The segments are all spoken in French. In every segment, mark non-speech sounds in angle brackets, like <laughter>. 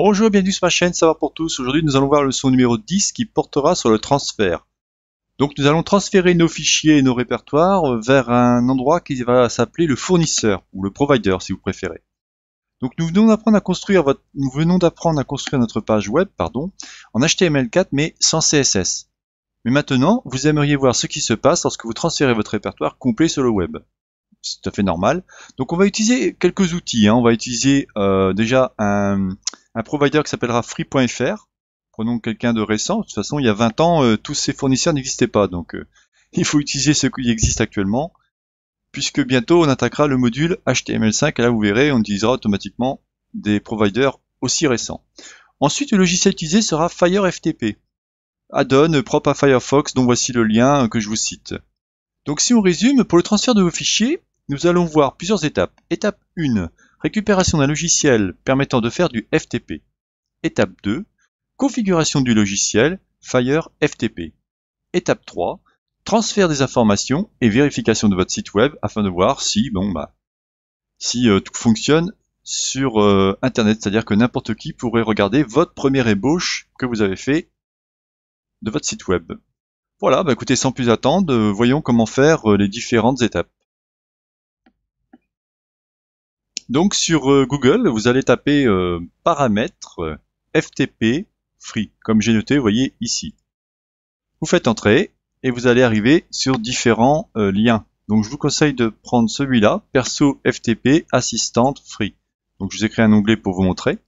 Bonjour, bienvenue sur ma chaîne, ça va pour tous. Aujourd'hui, nous allons voir le son numéro 10 qui portera sur le transfert. Donc, nous allons transférer nos fichiers et nos répertoires vers un endroit qui va s'appeler le fournisseur ou le provider si vous préférez. Donc, nous venons d'apprendre à construire votre, nous venons d'apprendre à construire notre page web, pardon, en HTML4 mais sans CSS. Mais maintenant, vous aimeriez voir ce qui se passe lorsque vous transférez votre répertoire complet sur le web c'est tout à fait normal. Donc on va utiliser quelques outils. Hein. On va utiliser euh, déjà un, un provider qui s'appellera free.fr. Prenons quelqu'un de récent. De toute façon, il y a 20 ans, euh, tous ces fournisseurs n'existaient pas. Donc, euh, <laughs> il faut utiliser ce qui existe actuellement. Puisque bientôt, on attaquera le module HTML5. Et là, vous verrez, on utilisera automatiquement des providers aussi récents. Ensuite, le logiciel utilisé sera FireFTP. Add-on propre à Firefox, dont voici le lien euh, que je vous cite. Donc si on résume, pour le transfert de vos fichiers, nous allons voir plusieurs étapes. Étape 1, Récupération d'un logiciel permettant de faire du FTP. Étape 2. Configuration du logiciel Fire FTP. Étape 3. Transfert des informations et vérification de votre site web afin de voir si bon bah si euh, tout fonctionne sur euh, internet, c'est-à-dire que n'importe qui pourrait regarder votre première ébauche que vous avez fait de votre site web. Voilà, bah écoutez, sans plus attendre, euh, voyons comment faire les différentes étapes. Donc sur euh, Google, vous allez taper euh, paramètres euh, FTP free, comme j'ai noté, vous voyez ici. Vous faites entrer et vous allez arriver sur différents liens. Donc je vous conseille de prendre celui-là, perso FTP assistante free. Donc je vous ai créé un onglet pour vous montrer.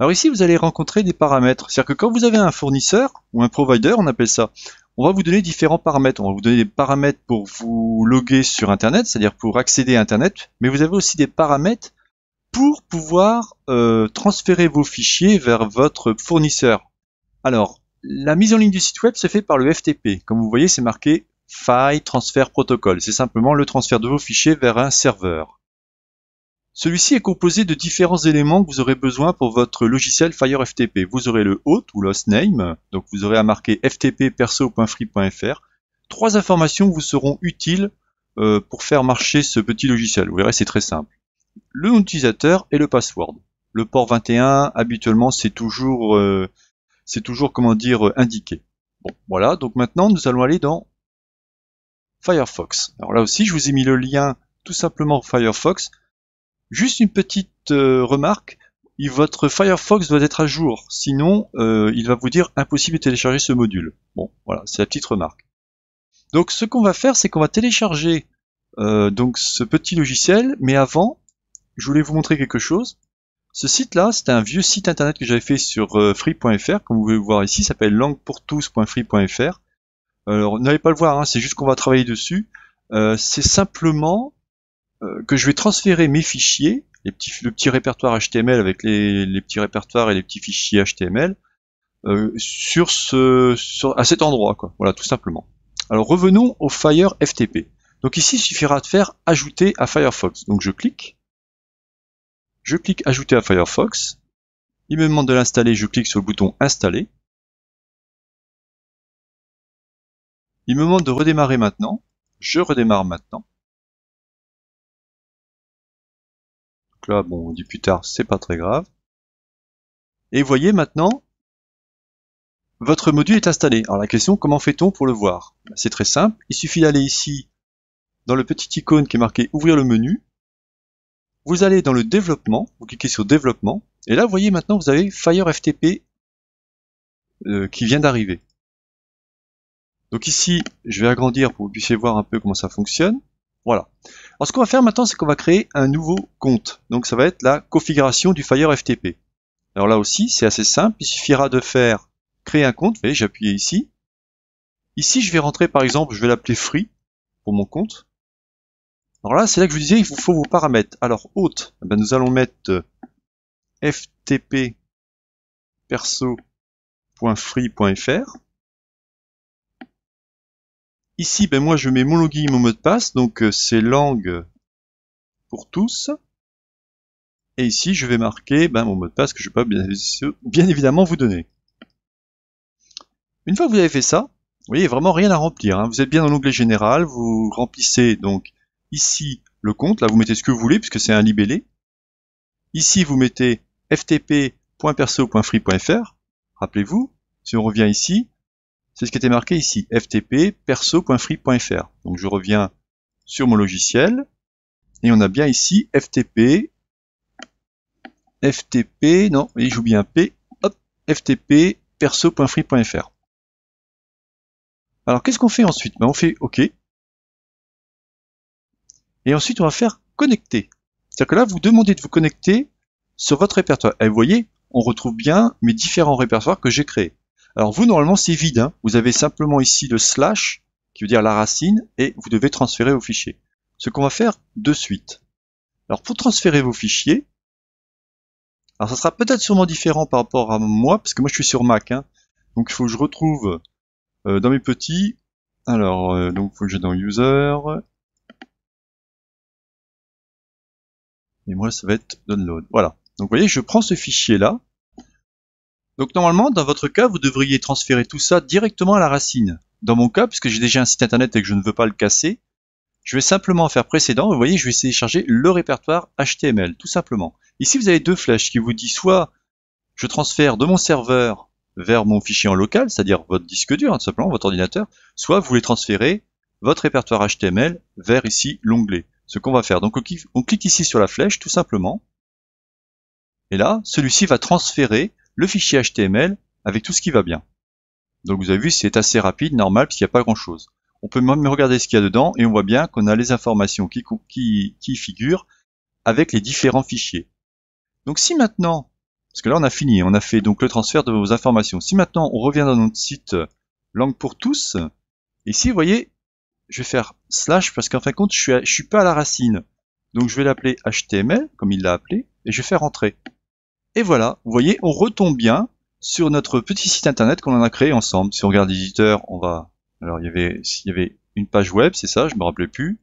Alors ici, vous allez rencontrer des paramètres. C'est-à-dire que quand vous avez un fournisseur ou un provider, on appelle ça, on va vous donner différents paramètres. On va vous donner des paramètres pour vous loguer sur Internet, c'est-à-dire pour accéder à Internet, mais vous avez aussi des paramètres pour pouvoir euh, transférer vos fichiers vers votre fournisseur. Alors, la mise en ligne du site web se fait par le FTP. Comme vous voyez, c'est marqué File Transfer Protocol. C'est simplement le transfert de vos fichiers vers un serveur. Celui-ci est composé de différents éléments que vous aurez besoin pour votre logiciel FireFTP. Vous aurez le host ou l'hostname, donc vous aurez à marquer ftp-perso.free.fr. Trois informations vous seront utiles euh, pour faire marcher ce petit logiciel. Vous verrez, c'est très simple. Le nom d'utilisateur et le password. Le port 21, habituellement, c'est toujours, euh, c'est toujours comment dire euh, indiqué. Bon, voilà. Donc maintenant, nous allons aller dans Firefox. Alors là aussi, je vous ai mis le lien tout simplement Firefox. Juste une petite euh, remarque, votre Firefox doit être à jour, sinon euh, il va vous dire impossible de télécharger ce module. Bon, voilà, c'est la petite remarque. Donc ce qu'on va faire, c'est qu'on va télécharger euh, donc ce petit logiciel, mais avant, je voulais vous montrer quelque chose. Ce site-là, c'est un vieux site internet que j'avais fait sur free.fr, comme vous pouvez le voir ici, s'appelle languepourtous.free.fr. Alors n'allez pas le voir, hein, c'est juste qu'on va travailler dessus. c'est simplement euh, que je vais transférer mes fichiers, le petit répertoire HTML avec les, petits répertoires et les petits fichiers HTML, euh, sur ce, à cet endroit, quoi. Voilà, tout simplement. Alors revenons au Fire FTP. Donc ici, il suffira de faire ajouter à Firefox. Donc je clique, je clique ajouter à Firefox. Il me demande de l'installer, je clique sur le bouton installer. Il me demande de redémarrer maintenant. Je redémarre maintenant. Donc là, bon, on dit plus tard, c'est pas très grave. Et vous voyez maintenant, votre module est installé. Alors la question, comment fait-on pour le voir C'est très simple, il suffit d'aller ici, dans le petit icône qui est marqué Ouvrir le menu. Vous allez dans le développement, vous cliquez sur développement, et là vous voyez maintenant vous avez FireFTP euh, qui vient d'arriver. Donc ici, je vais agrandir pour que vous puissiez voir un peu comment ça fonctionne. Voilà. Alors ce qu'on va faire maintenant, c'est qu'on va créer un nouveau compte. Donc ça va être la configuration du Fire FTP. Alors là aussi, c'est assez simple, il suffira de faire créer un compte, vous voyez, j'appuie ici. Ici, je vais rentrer par exemple, je vais l'appeler Free pour mon compte. Alors là, c'est là que je vous disais, il vous faut vos paramètres. Alors haute, eh ben, nous allons mettre euh, ftp perso.free.fr. Ici, ben moi je mets mon login, mon mot de passe, donc euh, c'est langue pour tous. Et ici, je vais marquer ben, mon mot de passe que je peux vais pas bien, évidemment vous donner. Une fois que vous avez fait ça, vous voyez, vraiment rien à remplir. Hein. Vous êtes bien dans l'onglet général, vous remplissez donc ici le compte, là vous mettez ce que vous voulez puisque c'est un libellé. Ici, vous mettez ftp.perso.free.fr. Rappelez-vous, si on revient ici, c'est ce qui était marqué ici, ftp perso.free.fr. Donc je reviens sur mon logiciel, et on a bien ici ftp, ftp, non, j'oublie un p, hop, ftp perso.free.fr. Alors qu'est-ce qu'on fait ensuite ben, On fait OK. Et ensuite on va faire connecter. C'est-à-dire que là, vous demandez de vous connecter sur votre répertoire. Et vous voyez, on retrouve bien mes différents répertoires que j'ai créés. Alors vous, normalement, c'est vide. Hein. Vous avez simplement ici le slash, qui veut dire la racine, et vous devez transférer vos fichiers. Ce qu'on va faire de suite. Alors pour transférer vos fichiers, alors ça sera peut-être sûrement différent par rapport à moi, parce que moi je suis sur Mac. Hein. Donc il faut que je retrouve euh, dans mes petits. Alors, euh, donc il faut que je dans User. Et moi ça va être Download. Voilà. Donc vous voyez, je prends ce fichier là, donc normalement, dans votre cas, vous devriez transférer tout ça directement à la racine. Dans mon cas, puisque j'ai déjà un site internet et que je ne veux pas le casser, je vais simplement faire précédent, vous voyez, je vais télécharger le répertoire HTML, tout simplement. Ici, vous avez deux flèches qui vous disent soit je transfère de mon serveur vers mon fichier en local, c'est-à-dire votre disque dur, hein, tout simplement, votre ordinateur, soit vous voulez transférer votre répertoire HTML vers ici l'onglet. Ce qu'on va faire, donc on clique ici sur la flèche, tout simplement, et là, celui-ci va transférer le fichier HTML avec tout ce qui va bien. Donc vous avez vu, c'est assez rapide, normal, puisqu'il n'y a pas grand-chose. On peut même regarder ce qu'il y a dedans et on voit bien qu'on a les informations qui, qui, figurent avec les différents fichiers. Donc si maintenant, parce que là on a fini, on a fait donc le transfert de vos informations. Si maintenant on revient dans notre site euh, Langue pour tous, ici vous voyez, je vais faire slash parce qu'en fin de compte je suis, suis pas à la racine. Donc je vais l'appeler HTML comme il l'a appelé et je vais faire entrer. Et voilà, vous voyez, on retombe bien sur notre petit site internet qu'on en a créé ensemble. Si on regarde l'éditeur, on va... Alors, il y avait, s'il y avait une page web, c'est ça, je me rappelais plus.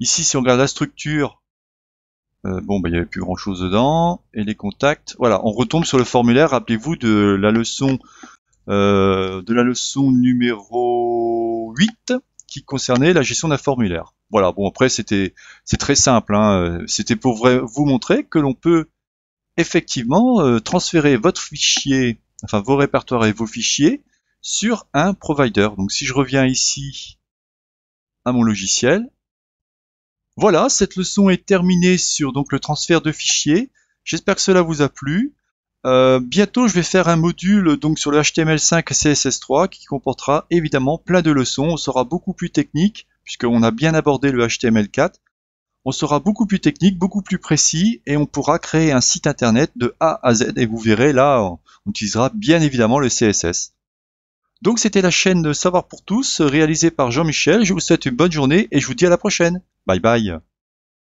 Ici, si on regarde la structure, euh, bon, bah, il n'y avait plus grand chose dedans. Et les contacts. Voilà, on retombe sur le formulaire. Rappelez-vous de la leçon, euh, de la leçon numéro 8 qui concernait la gestion d'un formulaire. Voilà, bon, après, c'était, c'est très simple. Hein. Euh, c'était pour vous montrer que l'on peut effectivement euh, transférer votre fichier, enfin vos répertoires et vos fichiers sur un provider. Donc si je reviens ici à mon logiciel, voilà, cette leçon est terminée sur donc le transfert de fichiers. J'espère que cela vous a plu. Euh, bientôt, je vais faire un module donc sur le HTML5 et CSS3 qui comportera évidemment plein de leçons. On sera beaucoup plus technique puisqu'on a bien abordé le HTML4. On sera beaucoup plus technique, beaucoup plus précis et on pourra créer un site internet de A à Z et vous verrez là, on utilisera bien évidemment le CSS. Donc c'était la chaîne de Savoir pour tous réalisée par Jean-Michel. Je vous souhaite une bonne journée et je vous dis à la prochaine. Bye bye.